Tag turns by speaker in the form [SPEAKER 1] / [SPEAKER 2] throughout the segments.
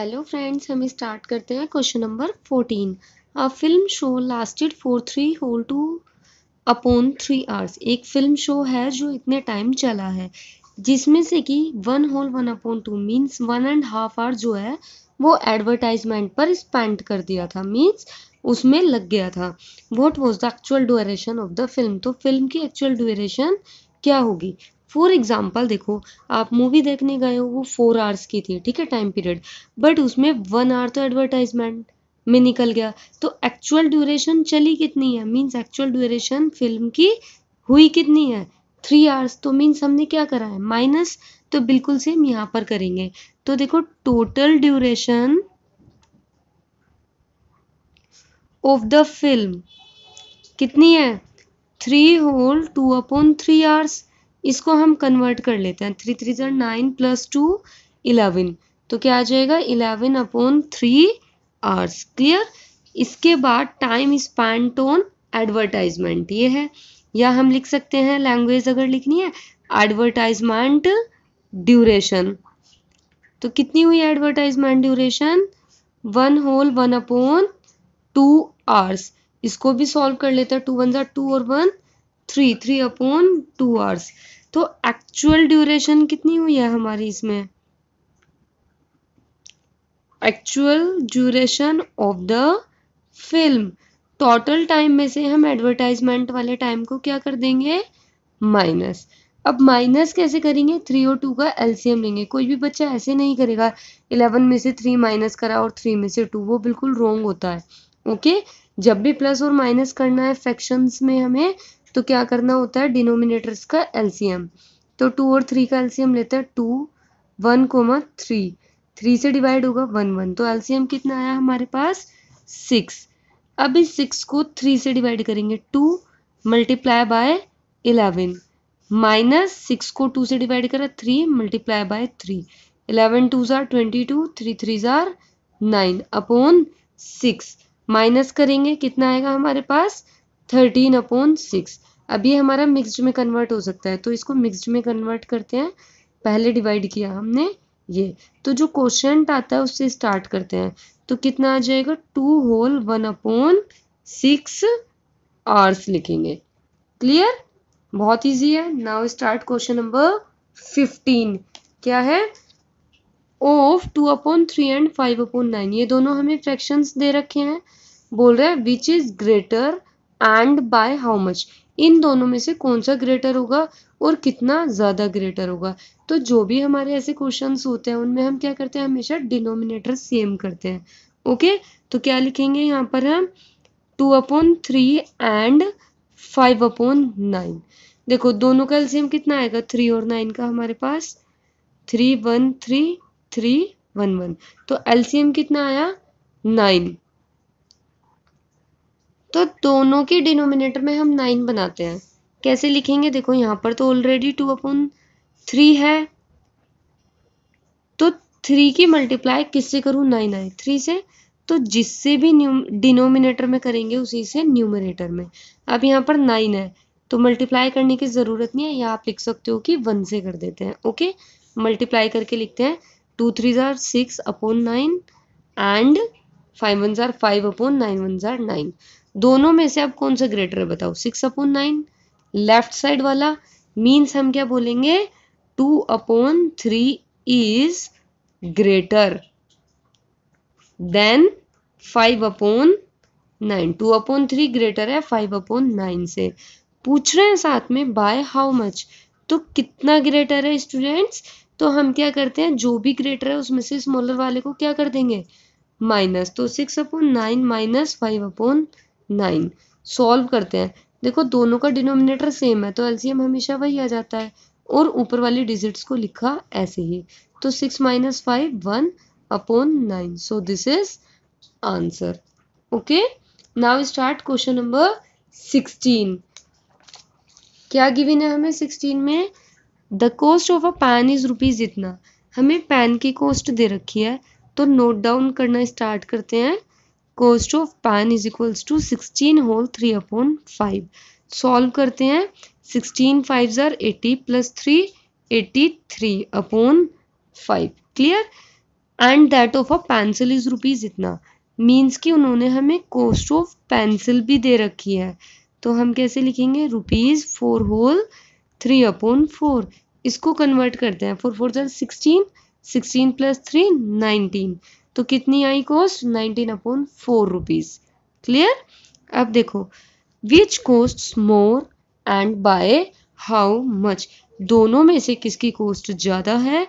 [SPEAKER 1] Hello friends हम start करते हैं question number fourteen a film show lasted for three whole two upon three hours एक film show है जो इतने टाइम चला है जिसमें से कि one whole one upon two means one and half hour जो है वो एडवर्टाइजमेंट पर स्पेंड कर दिया था मीन्स उसमें लग गया था what was the actual duration of the film तो फिल्म की एक्चुअल ड्यूरेशन क्या होगी फॉर एग्जाम्पल देखो आप मूवी देखने गए हो वो फोर आवर्स की थी ठीक है टाइम पीरियड बट उसमें वन आवर तो एडवर्टाइजमेंट में निकल गया तो एक्चुअल ड्यूरेशन चली कितनी है मीन्स एक्चुअल ड्यूरेशन फिल्म की हुई कितनी है थ्री आवर्स तो मीन्स हमने क्या करा है माइनस तो बिल्कुल सेम यहाँ पर करेंगे तो देखो total duration of the film कितनी है three whole two upon three hours इसको हम कन्वर्ट कर लेते हैं थ्री थ्री जर नाइन प्लस टू इलेवन तो क्या आ जाएगा eleven upon three hours clear इसके बाद टाइम स्पैंड ऑन एडवर्टाइजमेंट ये है या हम लिख सकते हैं लैंग्वेज अगर लिखनी है एडवर्टाइजमेंट ड्यूरेशन तो कितनी हुई advertisement duration one whole one upon two hours इसको भी सॉल्व कर लेते हैं टू वन जो टू और one three three upon two hours तो एक्चुअल ड्यूरेशन कितनी हुई है हमारी इसमें actual duration of the film total time में से हम एडवर्टाइजमेंट वाले टाइम को क्या कर देंगे माइनस अब माइनस कैसे करेंगे थ्री और टू का एलसीएम लेंगे कोई भी बच्चा ऐसे नहीं करेगा इलेवन में से थ्री माइनस करा और थ्री में से टू वो बिल्कुल रॉन्ग होता है ओके okay? जब भी प्लस और माइनस करना है फ्रैक्शंस में हमें तो क्या करना होता है डिनोमिनेटर्स का एलसीएम तो टू और थ्री का एलसीएम लेते हैं two one comma three three से डिवाइड होगा वन वन तो एलसीएम कितना आया हमारे पास सिक्स अब इस सिक्स को थ्री से डिवाइड करेंगे two multiply by eleven minus six को टू से डिवाइड करा three multiply by three eleven two ज़ार ट्वेंटी टू थ्री थ्री ज़ार नाइन अपॉन सिक्स माइनस करेंगे कितना आएगा हमारे पास थर्टीन अपॉन सिक्स अब ये हमारा मिक्सड में कन्वर्ट हो सकता है तो इसको मिक्सड में कन्वर्ट करते हैं पहले डिवाइड किया हमने ये तो जो क्वेश्चन आता है उससे स्टार्ट करते हैं तो कितना आ जाएगा two whole one upon six hours लिखेंगे क्लियर बहुत इजी है now start question number fifteen क्या है of two upon three and five upon nine ये दोनों हमें फ्रैक्शंस दे रखे हैं बोल रहे हैं which is greater and by how much इन दोनों में से कौन सा ग्रेटर होगा और कितना ज़्यादा ग्रेटर होगा तो जो भी हमारे ऐसे क्वेश्चन होते हैं उनमें हम क्या करते हैं हमेशा डिनोमिनेटर सेम करते हैं ओके तो क्या लिखेंगे यहाँ पर हम two upon three and five upon nine देखो दोनों का एल्सियम कितना आएगा थ्री और नाइन का हमारे पास three one three three one one तो एल्सियम कितना आया नाइन तो दोनों के डिनोमिनेटर में हम नाइन बनाते हैं कैसे लिखेंगे देखो यहाँ पर तो ऑलरेडी टू अपॉन थ्री है तो थ्री की मल्टीप्लाई किससे करूँ नाइन आई थ्री से तो जिससे भी डिनोमिनेटर में करेंगे उसी से न्यूमिनेटर में अब यहाँ पर नाइन है तो मल्टीप्लाई करने की ज़रूरत नहीं है या आप लिख सकते हो कि वन से कर देते हैं ओके मल्टीप्लाई करके लिखते हैं टू थ्री ज़ार six upon nine and five one जार फाइव अपॉन नाइन वन जार नाइन दोनों में से आप कौन सा ग्रेटर है बताओ six upon nine left side वाला मीन्स हम क्या बोलेंगे two upon three is greater than five upon nine two upon three greater है फाइव अपॉन नाइन से पूछ रहे हैं साथ में बाय हाउ मच तो कितना ग्रेटर है स्टूडेंट्स तो हम क्या करते हैं जो भी ग्रेटर है उसमें से स्मॉलर वाले को क्या कर देंगे माइनस तो six upon nine minus five upon nine solve करते हैं देखो दोनों का डिनोमिनेटर सेम है तो एलसीएम हमेशा वही आ जाता है और ऊपर वाली डिजिट्स को लिखा ऐसे ही तो six minus five one upon nine so this is answer okay now start question number sixteen क्या गिविन है हमें सिक्सटीन में the cost of a pen is rupees इतना हमें पैन की कॉस्ट दे रखी है तो नोट डाउन करना स्टार्ट करते हैं cost of pen is equals to sixteen whole three upon five solve करते हैं सिक्सटीन फाइव जर eighty plus three eighty three upon five clear and that of a pencil is rupees इतना means कि उन्होंने हमें cost of pencil भी दे रखी है तो हम कैसे लिखेंगे rupees four whole three upon four इसको कन्वर्ट करते हैं फोर फोर जर sixteen sixteen plus three nineteen तो कितनी आई cost nineteen upon four rupees clear अब देखो which cost more and by how much दोनों में से किसकी कॉस्ट ज़्यादा है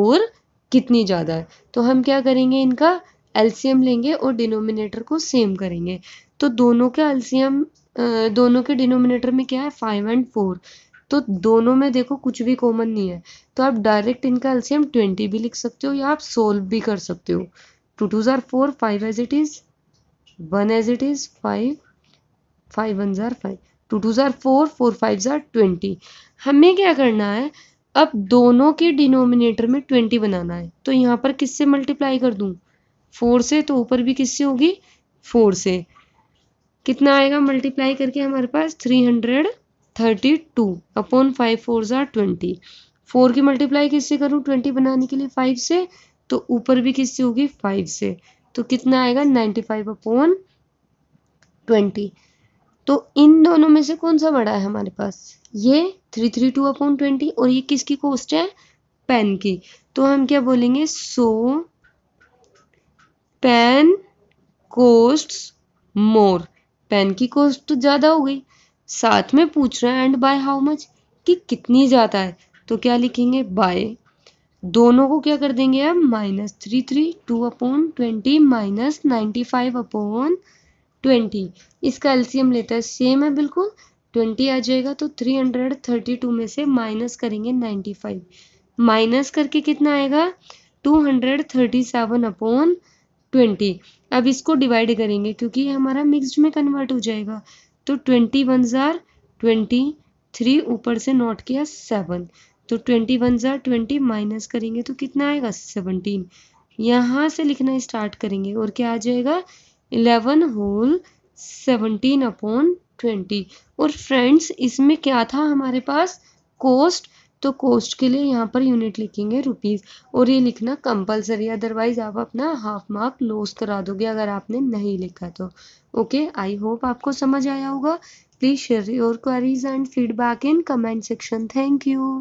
[SPEAKER 1] और कितनी ज़्यादा है तो हम क्या करेंगे इनका एल्सियम लेंगे और डिनोमिनेटर को सेम करेंगे तो दोनों के एल्सियम दोनों के डिनोमिनेटर में क्या है फाइव एंड फोर तो दोनों में देखो कुछ भी कॉमन नहीं है तो आप डायरेक्ट इनका एल्सियम ट्वेंटी भी लिख सकते हो या आप सोल्व भी कर सकते हो टू टू ज़ार four five as it is one as it is five five one ज़ार फाइव टू टू ज़ार फोर फोर फाइव ज़ार ट्वेंटी हमें क्या करना है अब दोनों के डिनोमिनेटर में ट्वेंटी बनाना है तो यहाँ पर किससे मल्टीप्लाई कर दूँ फोर से तो ऊपर भी किससे होगी फोर से कितना आएगा मल्टीप्लाई करके हमारे पास three hundred thirty two upon five four ज़ार ट्वेंटी फोर की मल्टीप्लाई किससे करूँ ट्वेंटी बनाने के लिए फाइव से तो ऊपर भी किससे होगी फाइव से तो कितना आएगा नाइन्टी फाइव अपॉन ट्वेंटी तो इन दोनों में से कौन सा बड़ा है हमारे पास ये three three two upon twenty और ये किसकी कोस्ट है पेन की तो हम क्या बोलेंगे so pen cost more pen की कोस्ट तो ज़्यादा हो गई साथ में पूछ रहे हैं एंड बाय हाउ मच कि कितनी जाता है तो क्या लिखेंगे बाय दोनों को क्या कर देंगे अब minus three three two upon twenty minus ninety five upon twenty इसका एलसीएम लेता है सेम है बिल्कुल ट्वेंटी आ जाएगा तो थ्री हंड्रेड थर्टी टू में से माइनस करेंगे नाइन्टी फाइव माइनस करके कितना आएगा two hundred thirty seven upon twenty अब इसको डिवाइड करेंगे क्योंकि ये हमारा मिक्सड में कन्वर्ट हो जाएगा तो ट्वेंटी वन ज़ार ट्वेंटी थ्री ऊपर से नोट किया सेवन तो ट्वेंटी वन ज़ार ट्वेंटी माइनस करेंगे तो कितना आएगा सेवनटीन यहाँ से लिखना स्टार्ट करेंगे और क्या आ जाएगा eleven whole seventeen upon twenty और फ्रेंड्स इसमें क्या था हमारे पास कोस्ट तो कोस्ट के लिए यहाँ पर यूनिट लिखेंगे रुपीज़ और ये लिखना कंपलसरी अदरवाइज आप अपना हाफ मार्क लॉस करा दोगे अगर आपने नहीं लिखा तो ओके आई होप आपको समझ आया होगा please share your queries and feedback in comment section thank you